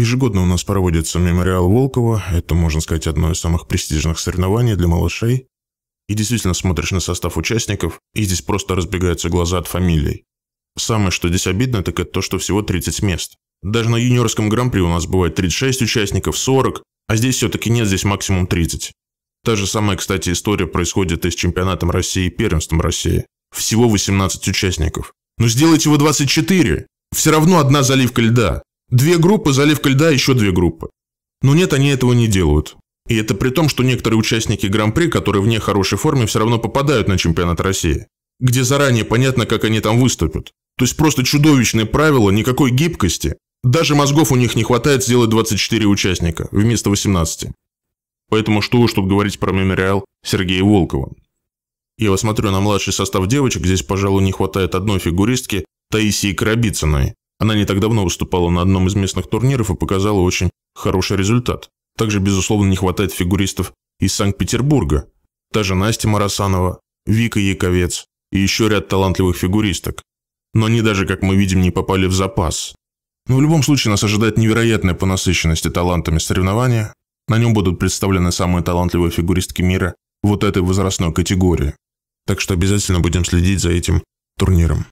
Ежегодно у нас проводится мемориал Волкова. Это, можно сказать, одно из самых престижных соревнований для малышей. И действительно смотришь на состав участников, и здесь просто разбегаются глаза от фамилий. Самое, что здесь обидно, так это то, что всего 30 мест. Даже на юниорском гран-при у нас бывает 36 участников, 40, а здесь все-таки нет, здесь максимум 30. Та же самая, кстати, история происходит и с чемпионатом России и первенством России. Всего 18 участников. Но ну, сделайте вы 24! Все равно одна заливка льда. Две группы, заливка льда, еще две группы. Но нет, они этого не делают. И это при том, что некоторые участники Гран-при, которые вне хорошей формы, все равно попадают на чемпионат России, где заранее понятно, как они там выступят. То есть просто чудовищные правила, никакой гибкости. Даже мозгов у них не хватает сделать 24 участника вместо 18. Поэтому что уж тут говорить про мемориал Сергея Волкова. Я вот смотрю на младший состав девочек, здесь, пожалуй, не хватает одной фигуристки Таисии Крабицыной. Она не так давно выступала на одном из местных турниров и показала очень хороший результат. Также, безусловно, не хватает фигуристов из Санкт-Петербурга. Та же Настя Марасанова, Вика Яковец и еще ряд талантливых фигуристок. Но они даже, как мы видим, не попали в запас. Но в любом случае нас ожидает невероятная по насыщенности талантами соревнование. На нем будут представлены самые талантливые фигуристки мира вот этой возрастной категории. Так что обязательно будем следить за этим турниром.